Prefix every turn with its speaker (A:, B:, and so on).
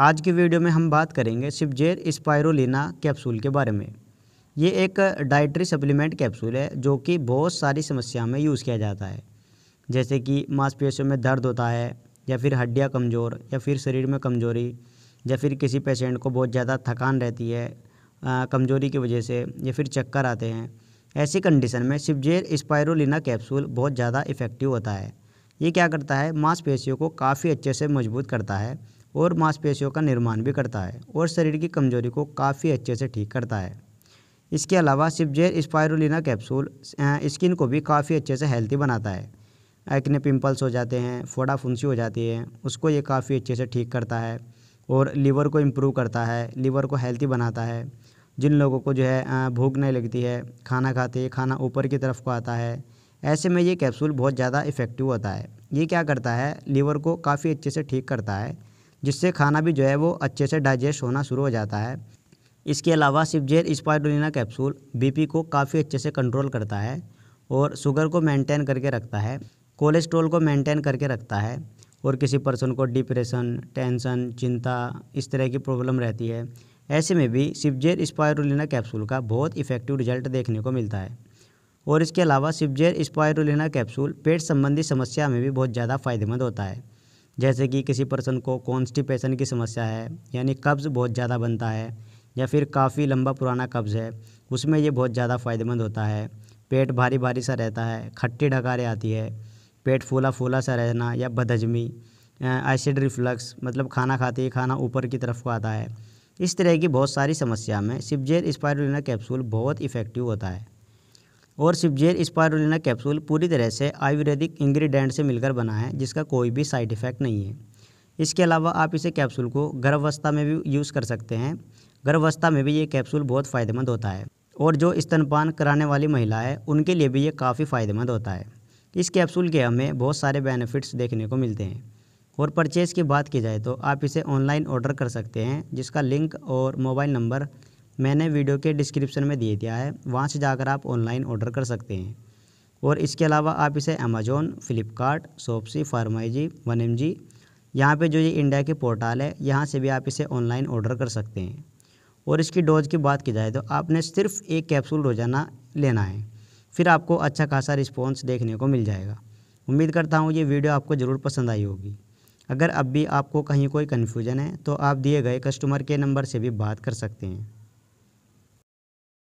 A: आज की वीडियो में हम बात करेंगे सिपजेर स्पायरोना कैप्सूल के बारे में ये एक डाइट्री सप्लीमेंट कैप्सूल है जो कि बहुत सारी समस्या में यूज़ किया जाता है जैसे कि मांसपेशियों में दर्द होता है या फिर हड्डियाँ कमज़ोर या फिर शरीर में कमज़ोरी या फिर किसी पेशेंट को बहुत ज़्यादा थकान रहती है कमज़ोरी की वजह से या फिर चक्कर आते हैं ऐसी कंडीशन में सिपजेर स्पायरोना कैप्सूल बहुत ज़्यादा इफ़ेक्टिव होता है ये क्या करता है मांसपेशियों को काफ़ी अच्छे से मजबूत करता है और मांसपेशियों का निर्माण भी करता है और शरीर की कमजोरी को काफ़ी अच्छे से ठीक करता है इसके अलावा सिपजेर स्पायरोना कैप्सूल स्किन को भी काफ़ी अच्छे से हेल्थी बनाता है एक्ने पिंपल्स हो जाते हैं फोड़ा फुंसी हो जाती है उसको ये काफ़ी अच्छे से ठीक करता है और लीवर को इम्प्रूव करता है लीवर को हेल्थी बनाता है जिन लोगों को जो है भूख नहीं लगती है खाना खाते खाना ऊपर की तरफ को आता है ऐसे में ये कैप्सूल बहुत ज़्यादा इफ़ेक्टिव होता है ये क्या करता है लीवर को काफ़ी अच्छे से ठीक करता है जिससे खाना भी जो है वो अच्छे से डाइजेस्ट होना शुरू हो जाता है इसके अलावा सिपजेर स्पाइडोलिना कैप्सूल बीपी को काफ़ी अच्छे से कंट्रोल करता है और शुगर को मेंटेन करके रखता है कोलेस्ट्रॉल को मेंटेन करके रखता है और किसी पर्सन को डिप्रेशन टेंशन चिंता इस तरह की प्रॉब्लम रहती है ऐसे में भी सिपजेर स्पायरोना कैप्सूल का बहुत इफेक्टिव रिजल्ट देखने को मिलता है और इसके अलावा सिपजेर स्पायरोना कैप्सूल पेट संबंधी समस्या में भी बहुत ज़्यादा फायदेमंद होता है जैसे कि किसी पर्सन को कॉन्स्टिपेशन की समस्या है यानी कब्ज़ बहुत ज़्यादा बनता है या फिर काफ़ी लंबा पुराना कब्ज़ है उसमें ये बहुत ज़्यादा फ़ायदेमंद होता है पेट भारी भारी सा रहता है खट्टी डकारें आती है पेट फूला फूला सा रहना या बदहजमी एसिड रिफ्लक्स मतलब खाना खाते ही खाना ऊपर की तरफ को आता है इस तरह की बहुत सारी समस्या में सिपजेर स्पायरुलिना कैप्सूल बहुत इफ़ेक्टिव होता है और सिपजेर स्पायरोना कैप्सूल पूरी तरह से आयुर्वेदिक इंग्रेडिएंट से मिलकर बना है जिसका कोई भी साइड इफ़ेक्ट नहीं है इसके अलावा आप इसे कैप्सूल को गर्भावस्था में भी यूज़ कर सकते हैं गर्भावस्था में भी ये कैप्सूल बहुत फ़ायदेमंद होता है और जो स्तनपान कराने वाली महिला है उनके लिए भी ये काफ़ी फ़ायदेमंद होता है इस कैप्सूल के हमें बहुत सारे बेनिफिट्स देखने को मिलते हैं और परचेज़ की बात की जाए तो आप इसे ऑनलाइन ऑर्डर कर सकते हैं जिसका लिंक और मोबाइल नंबर मैंने वीडियो के डिस्क्रिप्शन में दे दिया है वहाँ से जाकर आप ऑनलाइन ऑर्डर कर सकते हैं और इसके अलावा आप इसे अमेजोन फ्लिपकार्ट सोपसी फार्माइजी वन एम जी यहाँ पर जो ये इंडिया के पोर्टल है यहाँ से भी आप इसे ऑनलाइन ऑर्डर कर सकते हैं और इसकी डोज की बात की जाए तो आपने सिर्फ एक कैप्सूल रोज़ाना लेना है फिर आपको अच्छा खासा रिस्पॉन्स देखने को मिल जाएगा उम्मीद करता हूँ ये वीडियो आपको ज़रूर पसंद आई होगी अगर अब भी आपको कहीं कोई कन्फ्यूजन है तो आप दिए गए कस्टमर के नंबर से भी बात कर सकते हैं